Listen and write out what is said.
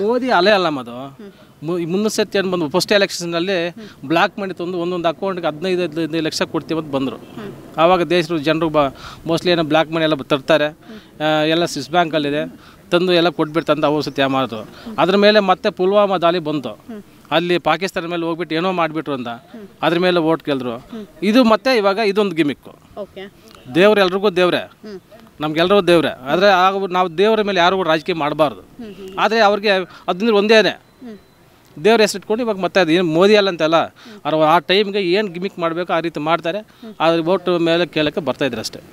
ಮೋದಿ ಅಲೆ ಅಲ್ಲ ಮದು ಮುಂದೆ ಸತಿ ಏನು ಬಂದು ಫಸ್ಟ್ ಎಲೆಕ್ಷನ್ನಲ್ಲಿ ಬ್ಲಾಕ್ ಮಾಡಿ ತಂದು ಒಂದೊಂದು ಅಕೌಂಟ್ಗೆ ಹದಿನೈದು ಹದಿನೈದು ಲಕ್ಷ ಕೊಡ್ತೀವಿ ಅಂತ ಬಂದರು ಆವಾಗ ದೇಶದ ಜನರು ಬ ಮೋಸ್ಟ್ಲಿ ಏನೋ ಬ್ಲಾಕ್ ಮನಿ ಎಲ್ಲ ತರ್ತಾರೆ ಎಲ್ಲ ಸ್ವಿಸ್ ಬ್ಯಾಂಕಲ್ಲಿದೆ ತಂದು ಎಲ್ಲ ಕೊಟ್ಬಿಟ್ಟು ತಂದು ಅವ್ರ ಸತಿ ಅದ್ರ ಮೇಲೆ ಮತ್ತೆ ಪುಲ್ವಾಮಾ ದಾಳಿ ಬಂತು ಅಲ್ಲಿ ಪಾಕಿಸ್ತಾನ ಮೇಲೆ ಹೋಗ್ಬಿಟ್ಟು ಏನೋ ಮಾಡಿಬಿಟ್ರು ಅಂತ ಅದ್ರ ಮೇಲೆ ಓಟ್ ಕೇಳಿದ್ರು ಇದು ಮತ್ತೆ ಇವಾಗ ಇದೊಂದು ಗಿಮಿಕ್ಕು ದೇವ್ರು ಎಲ್ರಿಗೂ ದೇವ್ರೆ ನಮ್ಗೆಲ್ಲರೂ ದೇವ್ರೆ ಆದರೆ ಆಗ ನಾವು ದೇವ್ರ ಮೇಲೆ ಕೂಡ ರಾಜಕೀಯ ಮಾಡಬಾರ್ದು ಆದರೆ ಅವ್ರಿಗೆ ಅದನ್ನ ಒಂದೇನೆ ದೇವ್ರ ಹೆಸರಿಟ್ಕೊಂಡು ಇವಾಗ ಮತ್ತೆ ಅದು ಏನು ಮೋದಿ ಅಲ್ಲ ಅಂತಲ್ಲ ಅವ್ರು ಆ ಟೈಮ್ಗೆ ಏನು ಗಿಮಿಕ್ ಮಾಡಬೇಕು ಆ ರೀತಿ ಮಾಡ್ತಾರೆ ಅದ್ರ ಓಟ್ ಮೇಲೆ ಕೇಳೋಕ್ಕೆ ಬರ್ತಾಯಿದ್ರು ಅಷ್ಟೇ